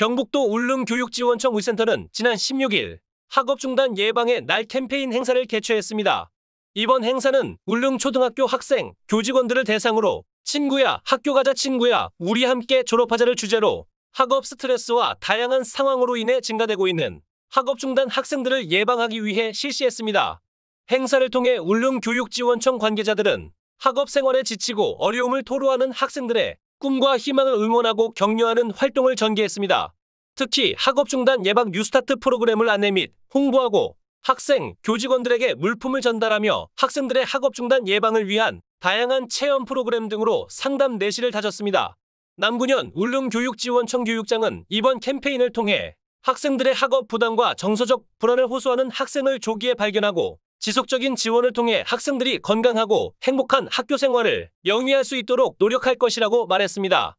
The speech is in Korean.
경북도 울릉교육지원청 의센터는 지난 16일 학업 중단 예방의 날 캠페인 행사를 개최했습니다. 이번 행사는 울릉초등학교 학생, 교직원들을 대상으로 친구야, 학교 가자 친구야, 우리 함께 졸업하자를 주제로 학업 스트레스와 다양한 상황으로 인해 증가되고 있는 학업 중단 학생들을 예방하기 위해 실시했습니다. 행사를 통해 울릉교육지원청 관계자들은 학업 생활에 지치고 어려움을 토로하는 학생들의 꿈과 희망을 응원하고 격려하는 활동을 전개했습니다. 특히 학업 중단 예방 뉴스타트 프로그램을 안내 및 홍보하고 학생, 교직원들에게 물품을 전달하며 학생들의 학업 중단 예방을 위한 다양한 체험 프로그램 등으로 상담 내실을 다졌습니다. 남구년 울릉교육지원청 교육장은 이번 캠페인을 통해 학생들의 학업 부담과 정서적 불안을 호소하는 학생을 조기에 발견하고 지속적인 지원을 통해 학생들이 건강하고 행복한 학교 생활을 영위할 수 있도록 노력할 것이라고 말했습니다.